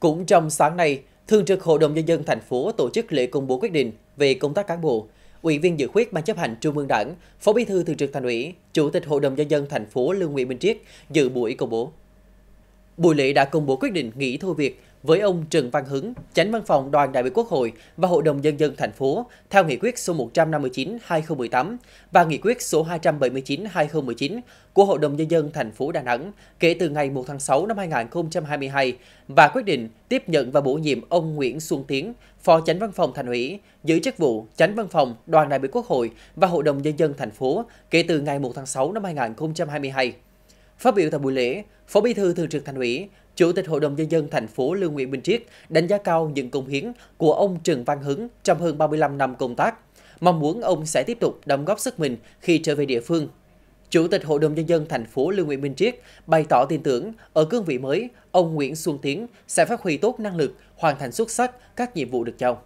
Cũng trong sáng nay, Thường trực Hội đồng Nhân dân thành phố tổ chức lễ công bố quyết định về công tác cán bộ. Ủy viên dự khuyết Ban chấp hành Trung ương Đảng, Phó Bí thư Thường trực Thành ủy, Chủ tịch Hội đồng Nhân dân thành phố Lương Nguyễn Minh Triết dự buổi công bố. Buổi lễ đã công bố quyết định nghỉ thôi việc với ông Trần Văn Hứng, Chánh Văn phòng Đoàn đại biểu Quốc hội và Hội đồng Nhân dân thành phố theo nghị quyết số 159-2018 và nghị quyết số 279-2019 của Hội đồng Nhân dân thành phố Đà Nẵng kể từ ngày 1 tháng 6 năm 2022 và quyết định tiếp nhận và bổ nhiệm ông Nguyễn Xuân Tiến, Phó Chánh Văn phòng Thành ủy, giữ chức vụ Chánh Văn phòng Đoàn đại biểu Quốc hội và Hội đồng Nhân dân thành phố kể từ ngày 1 tháng 6 năm 2022. Phát biểu tại buổi lễ, Phó Bí thư Thường trực Thành ủy, Chủ tịch Hội đồng Nhân dân thành phố Lương Nguyễn Bình Triết đánh giá cao những công hiến của ông Trần Văn Hứng trong hơn 35 năm công tác, mong muốn ông sẽ tiếp tục đóng góp sức mình khi trở về địa phương. Chủ tịch Hội đồng Nhân dân thành phố Lương Nguyễn Bình Triết bày tỏ tin tưởng ở cương vị mới, ông Nguyễn Xuân Tiến sẽ phát huy tốt năng lực, hoàn thành xuất sắc các nhiệm vụ được giao.